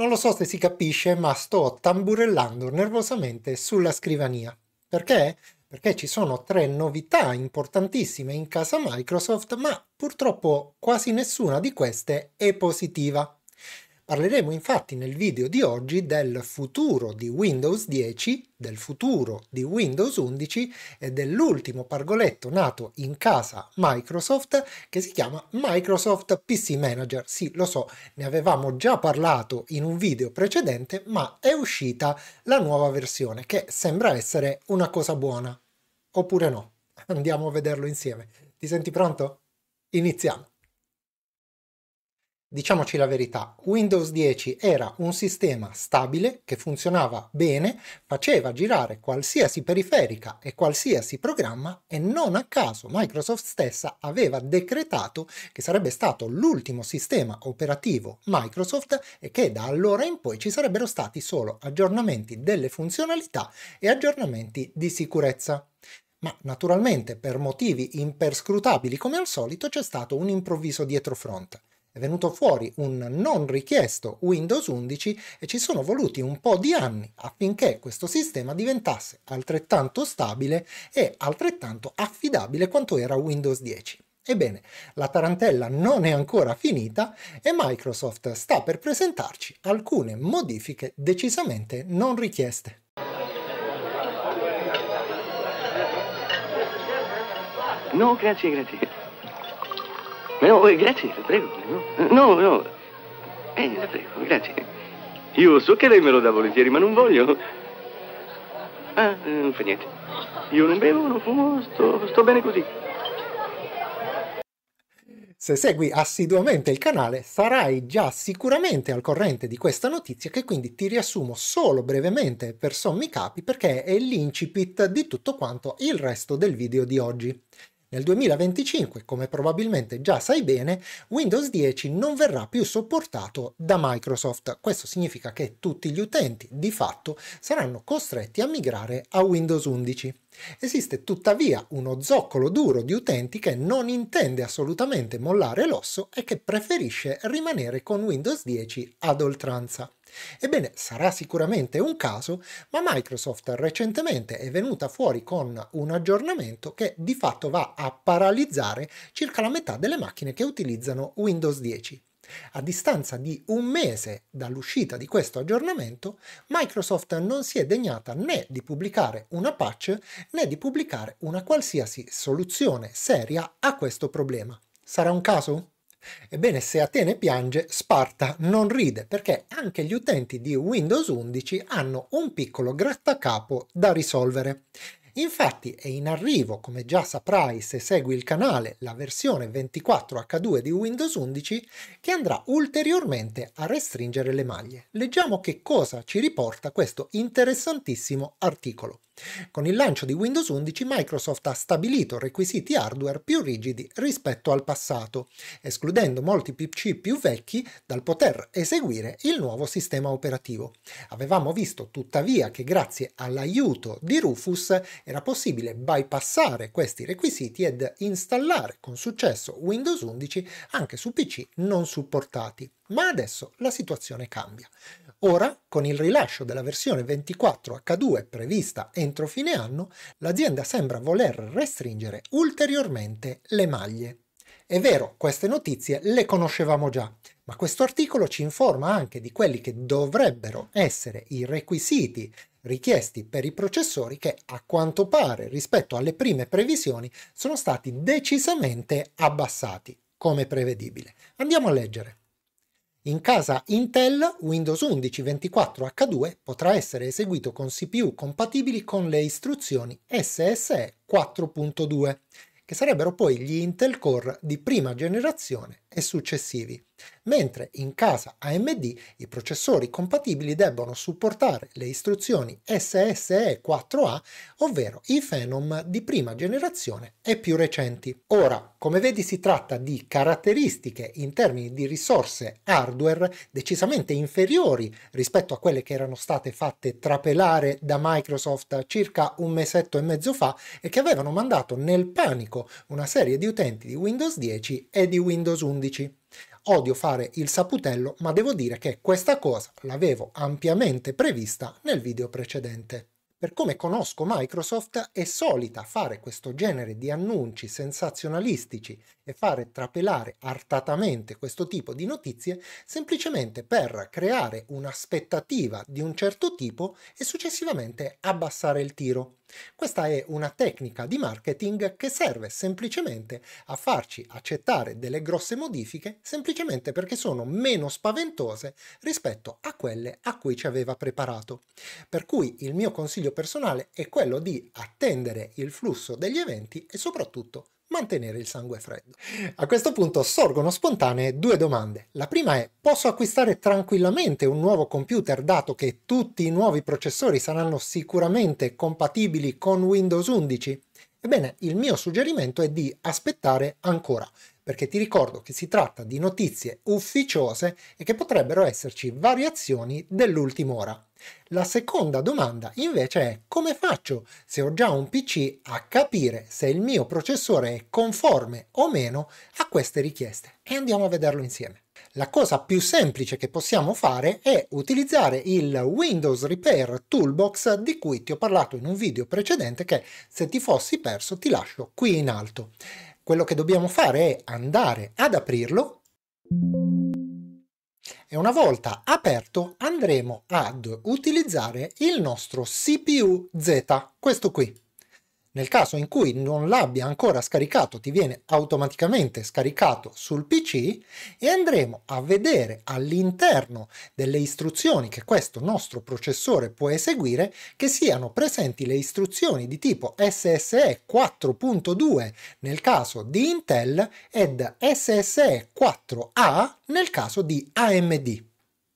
Non lo so se si capisce, ma sto tamburellando nervosamente sulla scrivania. Perché? Perché ci sono tre novità importantissime in casa Microsoft, ma purtroppo quasi nessuna di queste è positiva. Parleremo infatti nel video di oggi del futuro di Windows 10, del futuro di Windows 11 e dell'ultimo pargoletto nato in casa Microsoft che si chiama Microsoft PC Manager. Sì, lo so, ne avevamo già parlato in un video precedente, ma è uscita la nuova versione che sembra essere una cosa buona. Oppure no? Andiamo a vederlo insieme. Ti senti pronto? Iniziamo! Diciamoci la verità, Windows 10 era un sistema stabile che funzionava bene, faceva girare qualsiasi periferica e qualsiasi programma e non a caso Microsoft stessa aveva decretato che sarebbe stato l'ultimo sistema operativo Microsoft e che da allora in poi ci sarebbero stati solo aggiornamenti delle funzionalità e aggiornamenti di sicurezza ma naturalmente per motivi imperscrutabili come al solito c'è stato un improvviso dietrofront. È venuto fuori un non richiesto Windows 11 e ci sono voluti un po' di anni affinché questo sistema diventasse altrettanto stabile e altrettanto affidabile quanto era Windows 10. Ebbene, la tarantella non è ancora finita e Microsoft sta per presentarci alcune modifiche decisamente non richieste. No, grazie, grazie. No, eh, grazie, la prego. No, no. no. Eh, la prego, grazie. Io so che lei me lo dà volentieri, ma non voglio. Ah, eh, non fa niente. Io non bevo, non fumo, sto, sto bene così. Se segui assiduamente il canale sarai già sicuramente al corrente di questa notizia che quindi ti riassumo solo brevemente per sommi capi perché è l'incipit di tutto quanto il resto del video di oggi. Nel 2025, come probabilmente già sai bene, Windows 10 non verrà più supportato da Microsoft. Questo significa che tutti gli utenti di fatto saranno costretti a migrare a Windows 11. Esiste tuttavia uno zoccolo duro di utenti che non intende assolutamente mollare l'osso e che preferisce rimanere con Windows 10 ad oltranza. Ebbene, sarà sicuramente un caso, ma Microsoft recentemente è venuta fuori con un aggiornamento che di fatto va a paralizzare circa la metà delle macchine che utilizzano Windows 10. A distanza di un mese dall'uscita di questo aggiornamento, Microsoft non si è degnata né di pubblicare una patch né di pubblicare una qualsiasi soluzione seria a questo problema. Sarà un caso? Ebbene, se Atene piange, Sparta non ride, perché anche gli utenti di Windows 11 hanno un piccolo grattacapo da risolvere. Infatti è in arrivo, come già saprai se segui il canale, la versione 24H2 di Windows 11 che andrà ulteriormente a restringere le maglie. Leggiamo che cosa ci riporta questo interessantissimo articolo. Con il lancio di Windows 11 Microsoft ha stabilito requisiti hardware più rigidi rispetto al passato, escludendo molti PC più vecchi dal poter eseguire il nuovo sistema operativo. Avevamo visto tuttavia che grazie all'aiuto di Rufus era possibile bypassare questi requisiti ed installare con successo Windows 11 anche su PC non supportati. Ma adesso la situazione cambia. Ora, con il rilascio della versione 24 H2 prevista entro fine anno, l'azienda sembra voler restringere ulteriormente le maglie. È vero, queste notizie le conoscevamo già, ma questo articolo ci informa anche di quelli che dovrebbero essere i requisiti richiesti per i processori che a quanto pare rispetto alle prime previsioni sono stati decisamente abbassati, come prevedibile. Andiamo a leggere. In casa Intel Windows 11 24H2 potrà essere eseguito con CPU compatibili con le istruzioni SSE 4.2, che sarebbero poi gli Intel Core di prima generazione e successivi, mentre in casa AMD i processori compatibili debbono supportare le istruzioni SSE4A, ovvero i Phenom di prima generazione e più recenti. Ora, come vedi si tratta di caratteristiche in termini di risorse hardware decisamente inferiori rispetto a quelle che erano state fatte trapelare da Microsoft circa un mesetto e mezzo fa e che avevano mandato nel panico una serie di utenti di Windows 10 e di Windows 11 11. Odio fare il saputello, ma devo dire che questa cosa l'avevo ampiamente prevista nel video precedente. Per come conosco Microsoft è solita fare questo genere di annunci sensazionalistici e fare trapelare artatamente questo tipo di notizie semplicemente per creare un'aspettativa di un certo tipo e successivamente abbassare il tiro. Questa è una tecnica di marketing che serve semplicemente a farci accettare delle grosse modifiche semplicemente perché sono meno spaventose rispetto a quelle a cui ci aveva preparato. Per cui il mio consiglio personale è quello di attendere il flusso degli eventi e soprattutto mantenere il sangue freddo. A questo punto sorgono spontanee due domande. La prima è, posso acquistare tranquillamente un nuovo computer dato che tutti i nuovi processori saranno sicuramente compatibili con Windows 11? Ebbene, il mio suggerimento è di aspettare ancora, perché ti ricordo che si tratta di notizie ufficiose e che potrebbero esserci variazioni dell'ultima ora. La seconda domanda invece è come faccio, se ho già un PC, a capire se il mio processore è conforme o meno a queste richieste? E andiamo a vederlo insieme. La cosa più semplice che possiamo fare è utilizzare il Windows Repair Toolbox di cui ti ho parlato in un video precedente che se ti fossi perso ti lascio qui in alto. Quello che dobbiamo fare è andare ad aprirlo e una volta aperto andremo ad utilizzare il nostro CPU Z, questo qui. Nel caso in cui non l'abbia ancora scaricato ti viene automaticamente scaricato sul PC e andremo a vedere all'interno delle istruzioni che questo nostro processore può eseguire che siano presenti le istruzioni di tipo SSE 4.2 nel caso di Intel ed SSE 4A nel caso di AMD.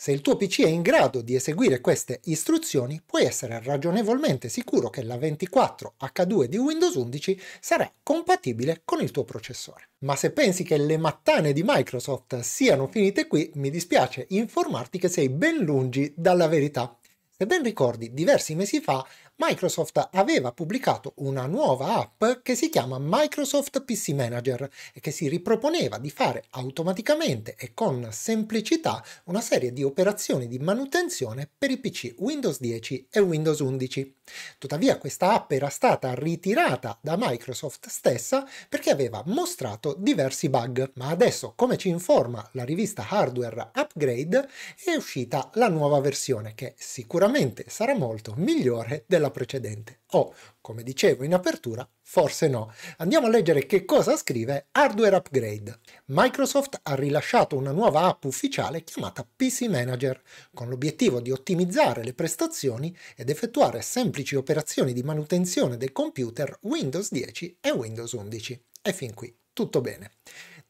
Se il tuo PC è in grado di eseguire queste istruzioni, puoi essere ragionevolmente sicuro che la 24H2 di Windows 11 sarà compatibile con il tuo processore. Ma se pensi che le mattane di Microsoft siano finite qui, mi dispiace informarti che sei ben lungi dalla verità. Se ben ricordi, diversi mesi fa Microsoft aveva pubblicato una nuova app che si chiama Microsoft PC Manager e che si riproponeva di fare automaticamente e con semplicità una serie di operazioni di manutenzione per i PC Windows 10 e Windows 11. Tuttavia questa app era stata ritirata da Microsoft stessa perché aveva mostrato diversi bug, ma adesso come ci informa la rivista Hardware Upgrade è uscita la nuova versione che sicuramente sarà molto migliore della quella precedente. O, come dicevo in apertura, forse no. Andiamo a leggere che cosa scrive Hardware Upgrade. Microsoft ha rilasciato una nuova app ufficiale chiamata PC Manager, con l'obiettivo di ottimizzare le prestazioni ed effettuare semplici operazioni di manutenzione del computer Windows 10 e Windows 11. E fin qui, tutto bene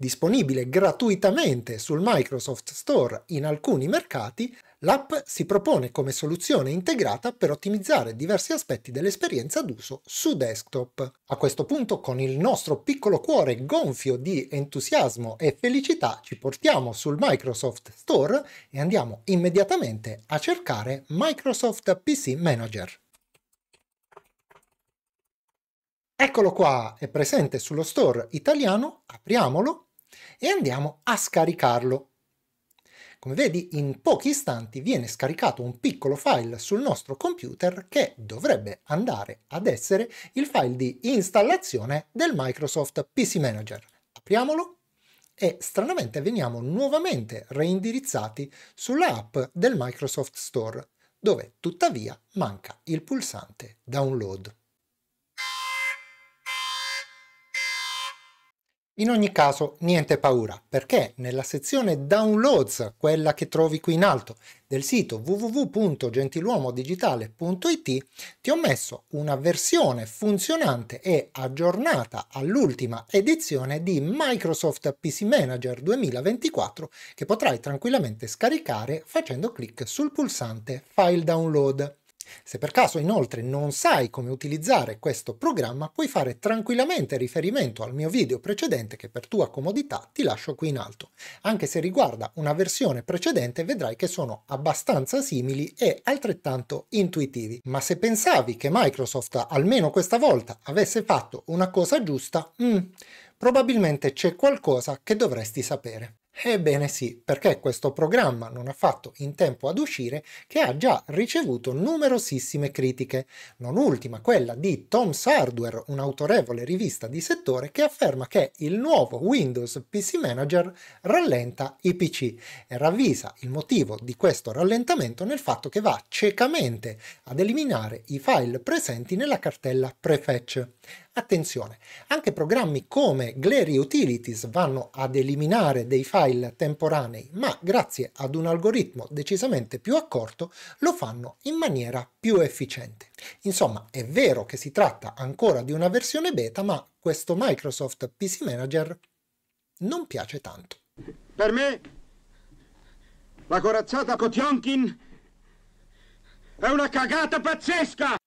disponibile gratuitamente sul Microsoft Store in alcuni mercati, L'app si propone come soluzione integrata per ottimizzare diversi aspetti dell'esperienza d'uso su desktop. A questo punto, con il nostro piccolo cuore gonfio di entusiasmo e felicità, ci portiamo sul Microsoft Store e andiamo immediatamente a cercare Microsoft PC Manager. Eccolo qua, è presente sullo store italiano, apriamolo e andiamo a scaricarlo come vedi in pochi istanti viene scaricato un piccolo file sul nostro computer che dovrebbe andare ad essere il file di installazione del Microsoft PC Manager. Apriamolo e stranamente veniamo nuovamente reindirizzati sulla app del Microsoft Store, dove tuttavia manca il pulsante download. In ogni caso, niente paura, perché nella sezione Downloads, quella che trovi qui in alto, del sito www.gentiluomodigitale.it, ti ho messo una versione funzionante e aggiornata all'ultima edizione di Microsoft PC Manager 2024 che potrai tranquillamente scaricare facendo clic sul pulsante File Download. Se per caso inoltre non sai come utilizzare questo programma puoi fare tranquillamente riferimento al mio video precedente che per tua comodità ti lascio qui in alto. Anche se riguarda una versione precedente vedrai che sono abbastanza simili e altrettanto intuitivi. Ma se pensavi che Microsoft almeno questa volta avesse fatto una cosa giusta, mm, probabilmente c'è qualcosa che dovresti sapere. Ebbene sì, perché questo programma non ha fatto in tempo ad uscire che ha già ricevuto numerosissime critiche, non ultima quella di Tom's Hardware, un'autorevole rivista di settore che afferma che il nuovo Windows PC Manager rallenta i PC e ravvisa il motivo di questo rallentamento nel fatto che va ciecamente ad eliminare i file presenti nella cartella prefetch. Attenzione, anche programmi come Glary Utilities vanno ad eliminare dei file temporanei, ma grazie ad un algoritmo decisamente più accorto lo fanno in maniera più efficiente. Insomma, è vero che si tratta ancora di una versione beta, ma questo Microsoft PC Manager non piace tanto. Per me la corazzata Kotionkin è una cagata pazzesca!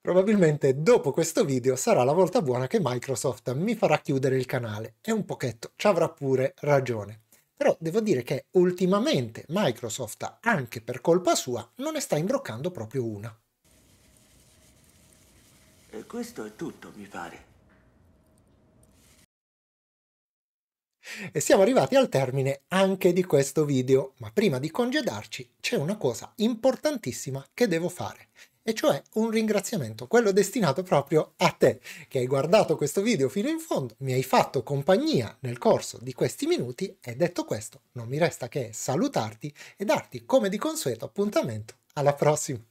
Probabilmente dopo questo video sarà la volta buona che Microsoft mi farà chiudere il canale e un pochetto ci avrà pure ragione. Però devo dire che ultimamente Microsoft, anche per colpa sua, non ne sta imbroccando proprio una. E questo è tutto, mi pare. E siamo arrivati al termine anche di questo video, ma prima di congedarci c'è una cosa importantissima che devo fare e cioè un ringraziamento, quello destinato proprio a te che hai guardato questo video fino in fondo, mi hai fatto compagnia nel corso di questi minuti e detto questo non mi resta che salutarti e darti come di consueto appuntamento alla prossima.